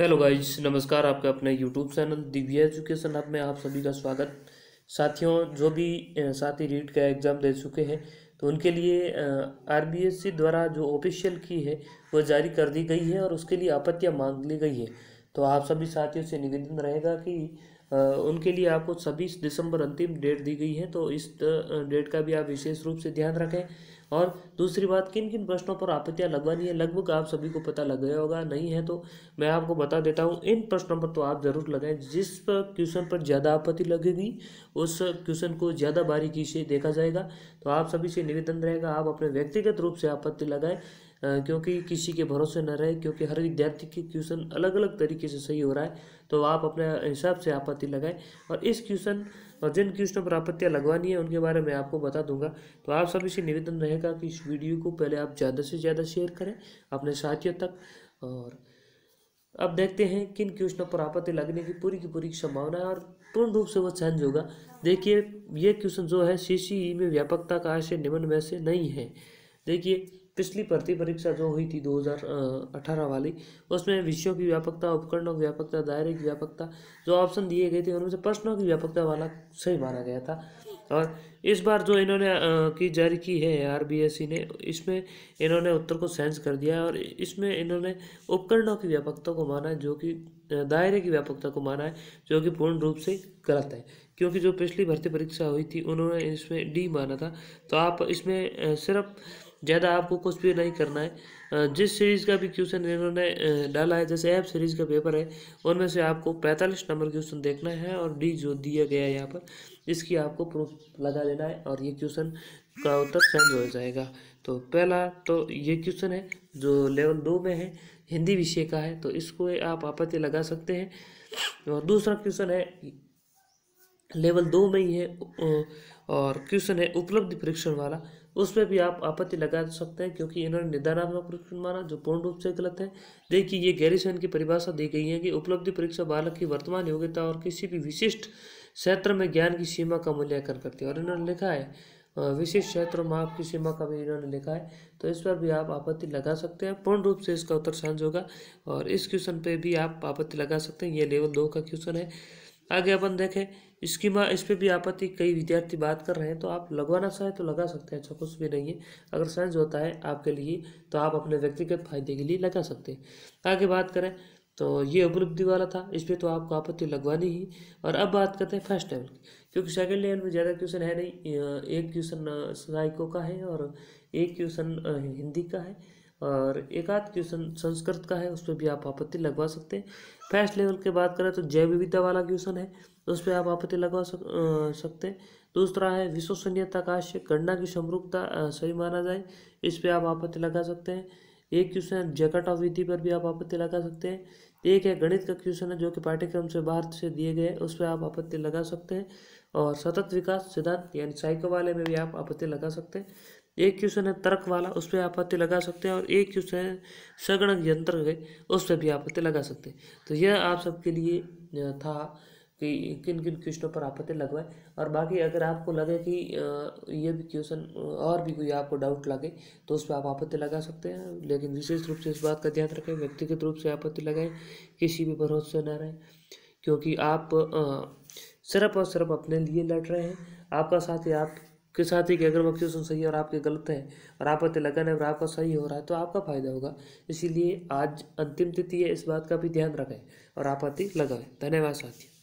hello guys नमस्कार आपका अपने यूट्यूब चैनल दिव्या एजुकेशन आप में आप सभी का स्वागत साथियों जो भी साथी रीट का एग्ज़ाम दे चुके हैं तो उनके लिए आरबीएससी द्वारा जो ऑफिशियल की है वो जारी कर दी गई है और उसके लिए आपत्तियाँ मांग ली गई है तो आप सभी साथियों से निवेदन रहेगा कि उनके लिए आपको छब्बीस दिसंबर अंतिम डेट दी गई है तो इस डेट का भी आप विशेष रूप से ध्यान रखें और दूसरी बात किन किन प्रश्नों पर आपत्तियाँ लगवानी है लगभग आप सभी को पता लग गया होगा नहीं है तो मैं आपको बता देता हूँ इन प्रश्नों पर तो आप ज़रूर लगाएं जिस क्वेश्चन पर ज़्यादा आपत्ति लगेगी उस क्वेश्चन को ज़्यादा बारीकी से देखा जाएगा तो आप सभी से निवेदन रहेगा आप अपने व्यक्तिगत रूप से आपत्ति लगाएं क्योंकि किसी के भरोसे न रहे क्योंकि हर विद्यार्थी की क्वेश्चन अलग अलग तरीके से सही हो रहा है तो आप अपने हिसाब से आपत्ति लगाएं और इस क्वेश्चन और जिन क्वेश्चनों पर आपत्तियाँ लगवानी है उनके बारे में आपको बता दूंगा तो आप सभी से निवेदन रहेगा कि इस वीडियो को पहले आप ज़्यादा से ज़्यादा शेयर करें अपने साथियों तक और अब देखते हैं किन क्वेश्चनों पर आपत्ति लगने की पूरी की पूरी संभावना है और पूर्ण रूप से वह चेंज होगा देखिए ये क्वेश्चन जो है सी e में व्यापकता का आशय निम्न में से नहीं है देखिए पिछली भर्ती परीक्षा जो हुई थी 2018 वाली उसमें विषयों की व्यापकता उपकरणों की व्यापकता दायरे की व्यापकता जो ऑप्शन दिए गए थे उनमें से प्रश्नों की व्यापकता वाला सही माना गया था और इस बार जो इन्होंने की जारी की है आरबीएसई ने इसमें इन्होंने उत्तर को सेंस कर दिया और इसमें इन्होंने उपकरणों की व्यापकता को माना है जो कि दायरे की व्यापकता को माना है जो कि पूर्ण रूप से गलत है क्योंकि जो पिछली भर्ती परीक्षा हुई थी उन्होंने इसमें डी माना था तो आप इसमें सिर्फ ज़्यादा आपको कुछ भी नहीं करना है जिस सीरीज़ का भी क्वेश्चन इन्होंने डाला है जैसे एफ सीरीज़ का पेपर है उनमें से आपको पैंतालीस नंबर क्वेश्चन देखना है और डी जो दिया गया है यहाँ पर इसकी आपको प्रूफ लगा देना देना है और ये क्वेश्चन का उत्तर चेंज हो जाएगा तो पहला तो ये क्वेश्चन है जो लेवल दो में है हिंदी विषय का है तो इसको आप आपत्ति लगा सकते हैं और दूसरा क्वेश्चन है लेवल दो में ही है और क्वेश्चन है उपलब्ध परीक्षण वाला उस पर भी आप आपत्ति लगा सकते हैं क्योंकि इन्होंने निर्धारणात्मक परीक्षण माना जो पूर्ण रूप से गलत है देखिए ये गैरिसन की परिभाषा दी गई है कि उपलब्धि परीक्षा बालक की वर्तमान योग्यता और किसी भी विशिष्ट क्षेत्र में ज्ञान की सीमा का मूल्यांकन करती है और इन्होंने लिखा है विशिष्ट क्षेत्र में आपकी सीमा का भी इन्होंने लिखा है तो इस पर भी आप आपत्ति लगा सकते हैं पूर्ण रूप से इसका उत्तर सांझ होगा और इस क्वेश्चन पर भी आप आपत्ति लगा सकते हैं ये लेवल दो का क्वेश्चन है आगे अपन देखें इसकी माँ इस पर भी आपत्ति कई विद्यार्थी बात कर रहे हैं तो आप लगवाना चाहें तो लगा सकते हैं ऐसा कुछ भी नहीं है अगर साइंस होता है आपके लिए तो आप अपने व्यक्तिगत फायदे के लिए लगा सकते हैं आगे बात करें तो ये उपलब्धि वाला था इस पर तो आपको आपत्ति लगवानी ही और अब बात करते हैं फर्स्ट लेवल की क्योंकि सेकंड लेवल में ज़्यादा क्वेश्चन है नहीं एक क्वेश्चन साइको का है और एक क्वेश्चन हिंदी का है और एक आध क्वेश्चन संस्कृत का है उस पर भी आप आपत्ति लगवा सकते हैं फर्स्ट लेवल की बात करें तो जैव विविधता वाला क्वेश्चन है तो उस पर आप आपत्ति लगवा सक, आ, सकते हैं दूसरा है विश्वसनीयता काश्य गणना की समरूपता सही माना जाए इस पर आप आपत्ति लगा सकते हैं एक क्वेश्चन जैकट ऑफ विधि पर भी आप आपत्ति लगा सकते हैं एक है गणित का क्वेश्चन है जो कि पाठ्यक्रम से बाहर से दिए गए उस पर आप आपत्ति लगा सकते हैं और सतत विकास सिद्धांत यानी साइको वाले में भी आप आपत्ति लगा सकते हैं एक क्वेश्चन है तर्क वाला उस पर आपत्ति लगा सकते हैं और एक क्वेश्चन है सगण यंत्र उस पर भी आपत्ति लगा सकते हैं तो यह आप सबके लिए था कि किन किन क्वेश्चनों पर आपत्ति लगवाएं और बाकी अगर आपको लगे कि ये भी क्वेश्चन और भी कोई आपको डाउट लगे तो उस पर आप आपत्ति लगा सकते हैं लेकिन विशेष रूप से इस बात का ध्यान रखें व्यक्तिगत रूप से आपत्ति लगाएं किसी भी भरोसे न रहें क्योंकि आप सिर्फ और सिर्फ अपने लिए लड़ रहे हैं आपका साथ ही आप के साथ ही कि अगर वक्यूशन सही है और आपके गलत है और आप लगन लगाने और आपका सही हो रहा है तो आपका फायदा होगा इसीलिए आज अंतिम तिथि है इस बात का भी ध्यान रखें और आप पते लगाएं धन्यवाद साथियों